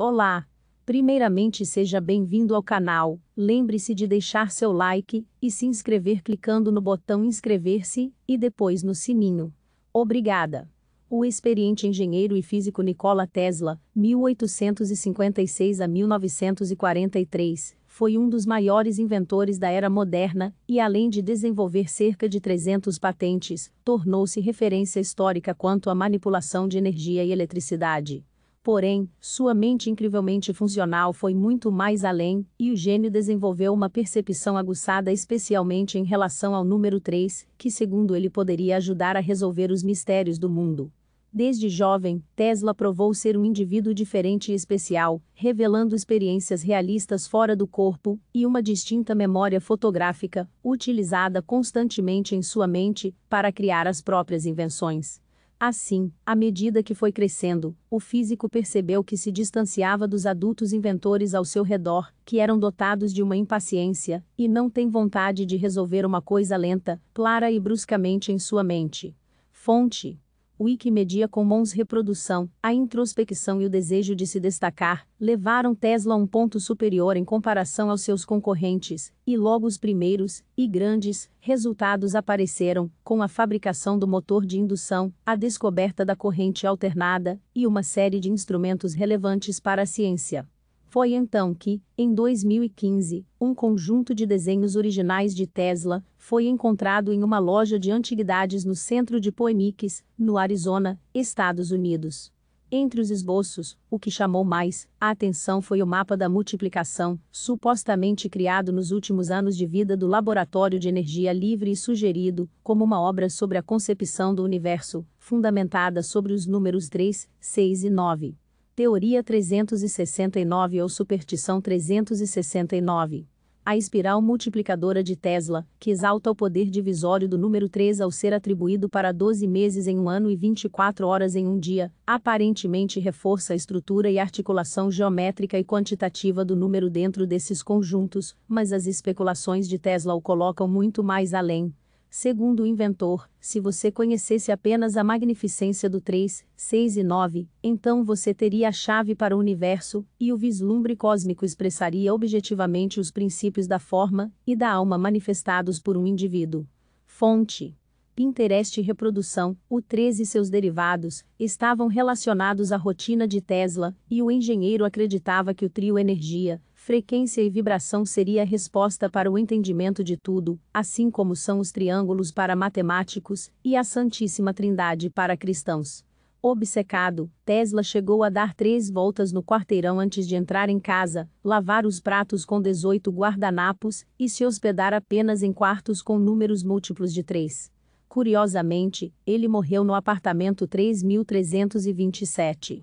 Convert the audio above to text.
Olá! Primeiramente, seja bem-vindo ao canal. Lembre-se de deixar seu like e se inscrever clicando no botão inscrever-se e depois no sininho. Obrigada! O experiente engenheiro e físico Nikola Tesla, 1856 a 1943, foi um dos maiores inventores da era moderna e, além de desenvolver cerca de 300 patentes, tornou-se referência histórica quanto à manipulação de energia e eletricidade. Porém, sua mente incrivelmente funcional foi muito mais além, e o gênio desenvolveu uma percepção aguçada especialmente em relação ao número 3, que segundo ele poderia ajudar a resolver os mistérios do mundo. Desde jovem, Tesla provou ser um indivíduo diferente e especial, revelando experiências realistas fora do corpo e uma distinta memória fotográfica, utilizada constantemente em sua mente para criar as próprias invenções. Assim, à medida que foi crescendo, o físico percebeu que se distanciava dos adultos inventores ao seu redor, que eram dotados de uma impaciência, e não tem vontade de resolver uma coisa lenta, clara e bruscamente em sua mente. Fonte Wikimedia Commons reprodução, a introspecção e o desejo de se destacar, levaram Tesla a um ponto superior em comparação aos seus concorrentes, e logo os primeiros, e grandes, resultados apareceram, com a fabricação do motor de indução, a descoberta da corrente alternada, e uma série de instrumentos relevantes para a ciência. Foi então que, em 2015, um conjunto de desenhos originais de Tesla foi encontrado em uma loja de antiguidades no centro de Poemix, no Arizona, Estados Unidos. Entre os esboços, o que chamou mais a atenção foi o mapa da multiplicação, supostamente criado nos últimos anos de vida do Laboratório de Energia Livre e sugerido como uma obra sobre a concepção do universo, fundamentada sobre os números 3, 6 e 9. Teoria 369 ou Superstição 369. A espiral multiplicadora de Tesla, que exalta o poder divisório do número 3 ao ser atribuído para 12 meses em um ano e 24 horas em um dia, aparentemente reforça a estrutura e articulação geométrica e quantitativa do número dentro desses conjuntos, mas as especulações de Tesla o colocam muito mais além, Segundo o inventor, se você conhecesse apenas a magnificência do 3, 6 e 9, então você teria a chave para o universo, e o vislumbre cósmico expressaria objetivamente os princípios da forma e da alma manifestados por um indivíduo. Fonte: Pinterest e reprodução, o 13 e seus derivados, estavam relacionados à rotina de Tesla, e o engenheiro acreditava que o trio energia, frequência e vibração seria a resposta para o entendimento de tudo, assim como são os triângulos para matemáticos e a Santíssima Trindade para cristãos. Obcecado, Tesla chegou a dar três voltas no quarteirão antes de entrar em casa, lavar os pratos com 18 guardanapos e se hospedar apenas em quartos com números múltiplos de três. Curiosamente, ele morreu no apartamento 3327.